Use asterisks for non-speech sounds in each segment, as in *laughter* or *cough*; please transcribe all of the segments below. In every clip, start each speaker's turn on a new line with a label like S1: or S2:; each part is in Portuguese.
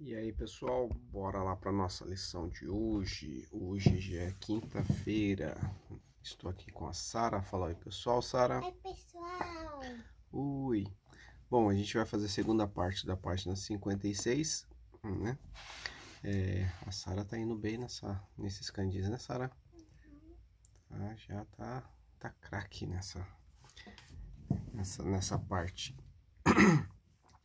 S1: E aí pessoal, bora lá para nossa lição de hoje. Hoje já é quinta-feira. Estou aqui com a Sara. Fala aí pessoal, Sara. Oi pessoal. Ui. Bom, a gente vai fazer a segunda parte da página 56, né? É, a Sara tá indo bem nessa, nesses candis, né Sara? Uhum. Ah, já tá, tá craque nessa, nessa, nessa parte. *clears throat*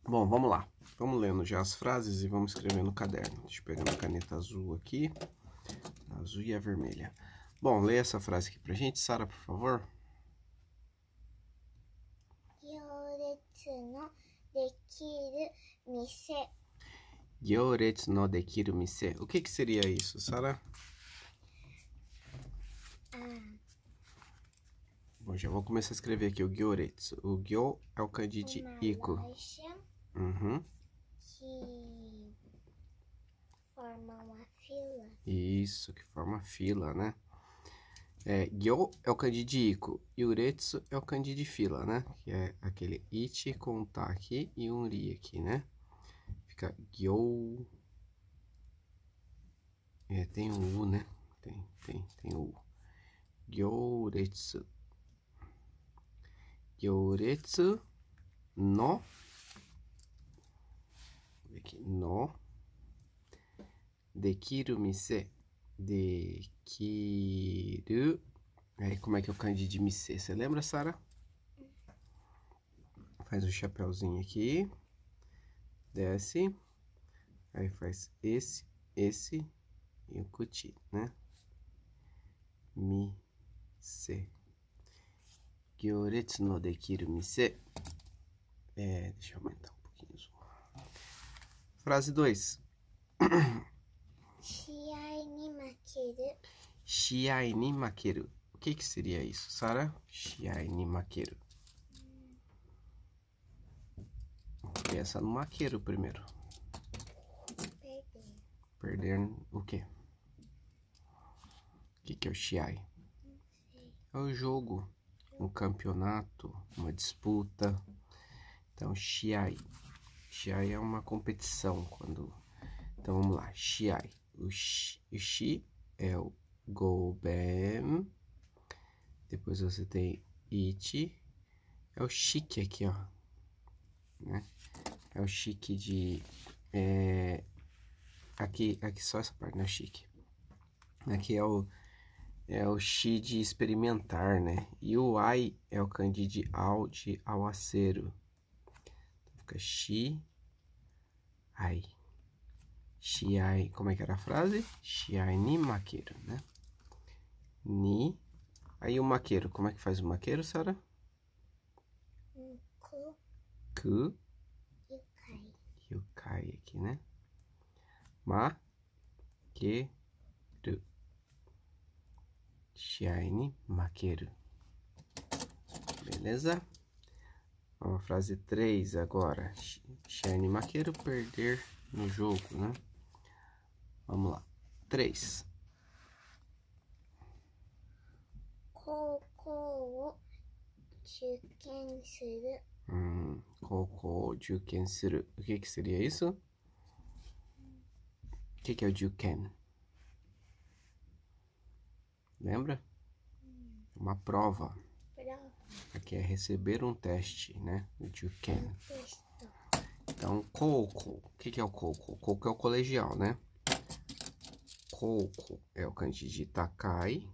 S1: Bom, vamos lá. Vamos lendo já as frases e vamos escrever no caderno. Deixa eu pegar minha caneta azul aqui. A azul e a vermelha. Bom, lê essa frase aqui pra gente, Sara, por favor. Gyoretsu no dekiru mise. O que que seria isso, Sara? Ah. Bom, já vou começar a escrever aqui o gyoretsu. O gyo é o kanji de iku. Uhum. Que forma uma fila. Isso, que forma fila, né? É, Gyo é o candidico e Uretsu é o fila né? Que é aquele it com tá aqui e um ri aqui, né? Fica Gyo. É, tem o um U, né? Tem, tem, tem o U. Gyoretsu. Gyoretsu no ver aqui. No. Dekiru mise. Dekiru. Aí, como é que é o kanji de mise? Você lembra, Sara? Faz o um chapéuzinho aqui. Desce. Aí faz esse, esse e o cuti, né? Mise. Gyoretsu no dekiru mise. É, deixa eu aumentar Frase 2. *clears throat* Shiai ni makeru. Shiai ni makeru. O que, que seria isso, Sara? Shiai ni makeru. Pensa no maqueiro primeiro. Perder. Perder o quê? O que, que é o Shiai? É o jogo, um campeonato, uma disputa. Então, Shiai. Xiai é uma competição quando. Então vamos lá. Xiai. O Xi é o Goben. Depois você tem It. É o chique aqui, ó. Né? É o chique de. É, aqui, aqui só essa parte, né? Chique. Aqui é o. É o Xi de experimentar, né? E o Ai é o Candide ao de acero fica shi ai. Shi ai, como é que era a frase? xi ai ni maqueiro, né? Ni. Aí o maqueiro, como é que faz o maqueiro, Sara? Ku. Ku. Yukai. Yukai aqui, né? Ma. Que. Ru. xi ai ni maqueiro. Beleza? Uma frase 3 agora. Shane Maqueiro perder no jogo, né? Vamos lá. 3. Cocô jukensuru. Hum, cocô jukensuru. O que que seria isso? O que que é o juken? Lembra? Uma prova. Aqui é receber um teste, né? You can. Então, coco. O que, que é o coco? O coco é o colegial, né? Coco é o kanji de Takai.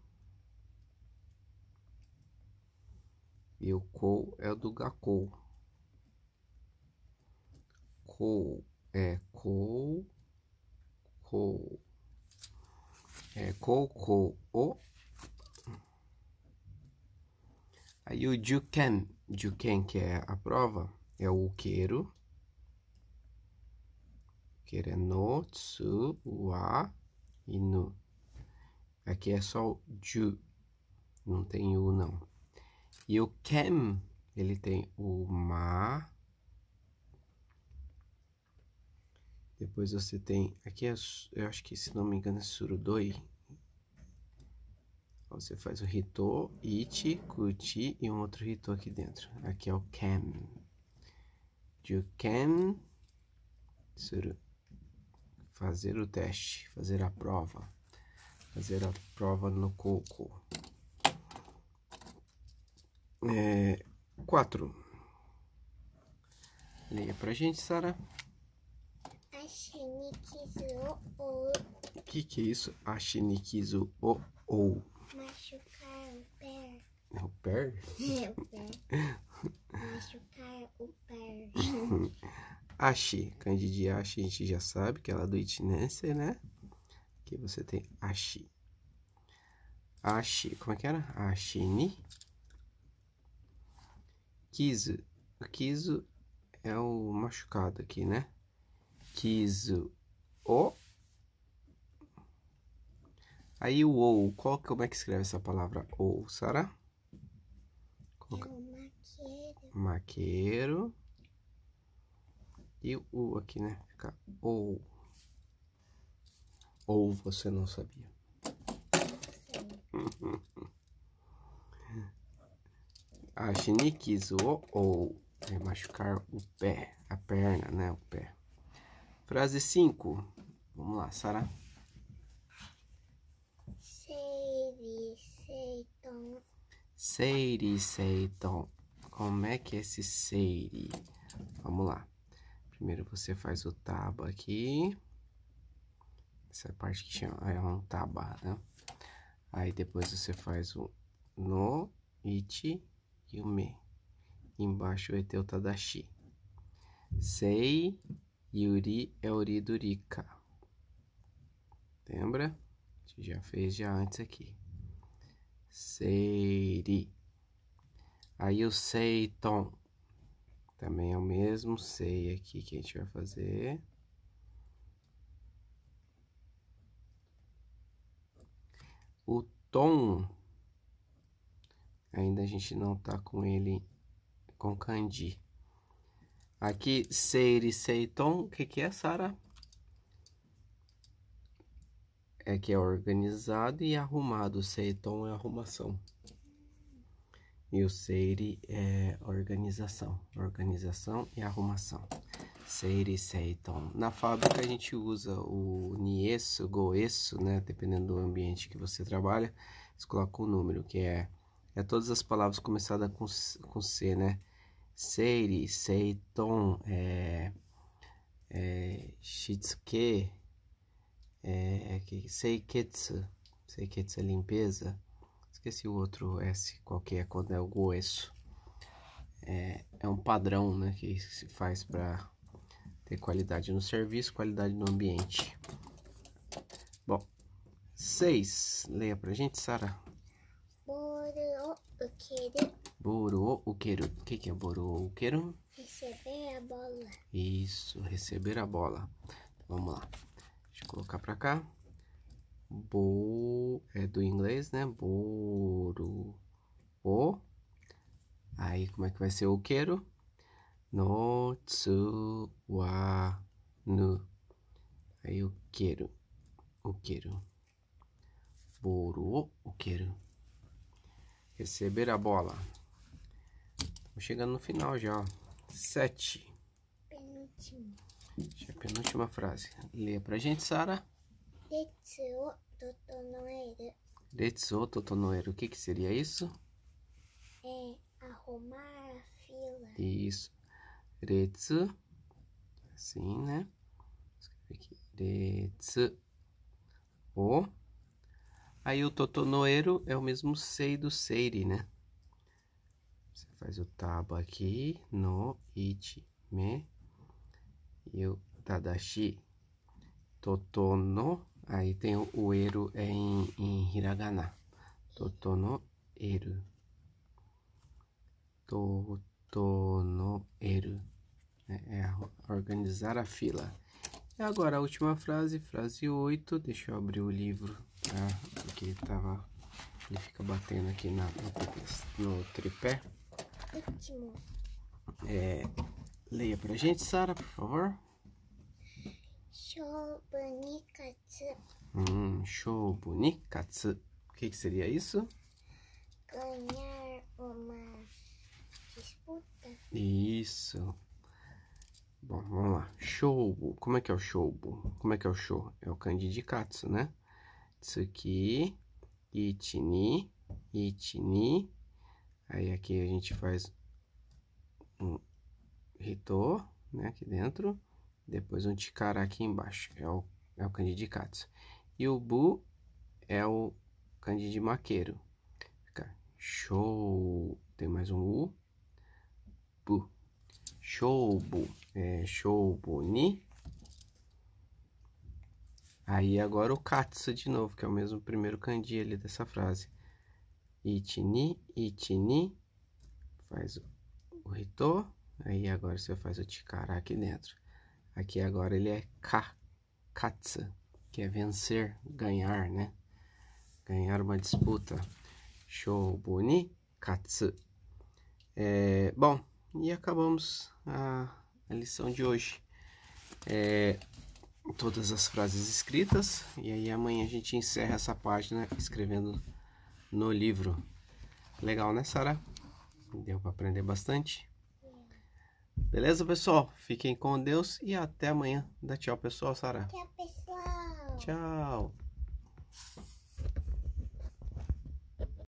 S1: E o kou é o do gakou. Kou é kou. Kou. É kou, kou, o. Aí o Juken, Juken que é a prova, é o quero. Quero é no, tsu, wa e nu. Aqui é só o ju, não tem u não. E o kem, ele tem o ma. Depois você tem, aqui é, eu acho que se não me engano é surudoi, você faz o hito iti Kuti e um outro hito aqui dentro. Aqui é o can. You Suru. Fazer o teste, fazer a prova. Fazer a prova no coco. É, quatro. É, Leia pra gente, Sara. Ashinikizu é O que, que é isso? Ashinikizu é o ou. Machucar o pé. É o pé? *laughs* É, o pé. Machucar o pé. Ashi, Candidíase, a gente já sabe que ela é do itinense, né? Aqui você tem Axi. Axi, como é que era? Ashini. Kizu. O Kizu é o machucado aqui, né? Kizu o Aí o ou, qual, como é que escreve essa palavra ou, Sara? É? É o Maqueiro. Maqueiro. E o U aqui, né? Fica ou. Ou você não sabia. *laughs* A Shinique o ou é machucar o pé, a perna, né? O pé. Frase 5. Vamos lá, Sara. Seiri, Seiton. Então, como é que é esse Seiri? Vamos lá. Primeiro você faz o taba aqui. Essa parte que chama, é um taba, né? Aí depois você faz o no, iti e o me. Embaixo o é tadashi. Sei, yuri, euridurica. É Lembra? A gente já fez já antes aqui. Seiri. Aí o seiton. Também é o mesmo sei aqui que a gente vai fazer. O tom, ainda a gente não tá com ele, com candi. Aqui, sei seiton, o que que é, Sara? é que é organizado e arrumado. O seiton é arrumação. E o seiri é organização. Organização e arrumação. Seiri, seiton. Na fábrica a gente usa o niesso, goesso, né? Dependendo do ambiente que você trabalha, você coloca o número, que é, é todas as palavras começadas com, com C, né? Seiri, seiton, é, é, shitsuke, é, é, que seiketsu, seiketsu é limpeza, esqueci o outro S qualquer, quando é o goesso. É, é um padrão né, que se faz para ter qualidade no serviço, qualidade no ambiente. Bom, 6. Leia pra gente, Sara. Boro o Boro ukeru. O que, que é boro o Receber a bola. Isso, receber a bola. Vamos lá. Deixa eu colocar pra cá. Bo... É do inglês, né? Boro... O... Aí, como é que vai ser o quero? No tsu wa nu. Aí, o quero. O quero. Boro o quero. Receber a bola. Estamos chegando no final já, ó. Sete. Permitinho. Deixa a penúltima frase. Lê pra gente, Sara. Let's totonoero. Totonoeiro. Letsu Totonoeiro, o que, que seria isso? É arrumar a fila. Isso. Retsu. Assim, né? Escreve aqui. Retsu. O. Aí o Totonoeiro é o mesmo sei do seire, né? Você faz o taba aqui no ichi me e o Tadashi Totono. Aí tem o, o eru é em, em hiragana. Totono eru. Totono eru. É, é organizar a fila. E agora a última frase, frase 8. Deixa eu abrir o livro, tá? Porque tava, ele fica batendo aqui na, no, no tripé. Último. É, Leia pra gente, Sara, por favor. Shobunikatsu. Hum, shobunikatsu. O que, que seria isso? Ganhar uma disputa. Isso. Bom, vamos lá. Shobo. Como é que é o shobo? Como é que é o show? É o candidikatsu, né? Tsuki, itini, itini. Aí aqui a gente faz um Ritor, né, aqui dentro, depois um Ticará aqui embaixo, é o, é o Katsu. E o Bu é o Candide Maqueiro. Fica show, tem mais um U, Bu. Shoubu, é Shoubuni. Aí agora o Katsu de novo, que é o mesmo primeiro kanji ali dessa frase. Itini, itini, faz o ritor Aí agora você faz o tikara aqui dentro. Aqui agora ele é ka, katsu, que é vencer, ganhar, né? Ganhar uma disputa. Shobuni katsu. É, bom, e acabamos a, a lição de hoje. É, todas as frases escritas, e aí amanhã a gente encerra essa página escrevendo no livro. Legal, né, Sara? Deu para aprender bastante. Beleza, pessoal? Fiquem com Deus e até amanhã. Dá tchau, pessoal, Sara. Tchau, pessoal. Tchau.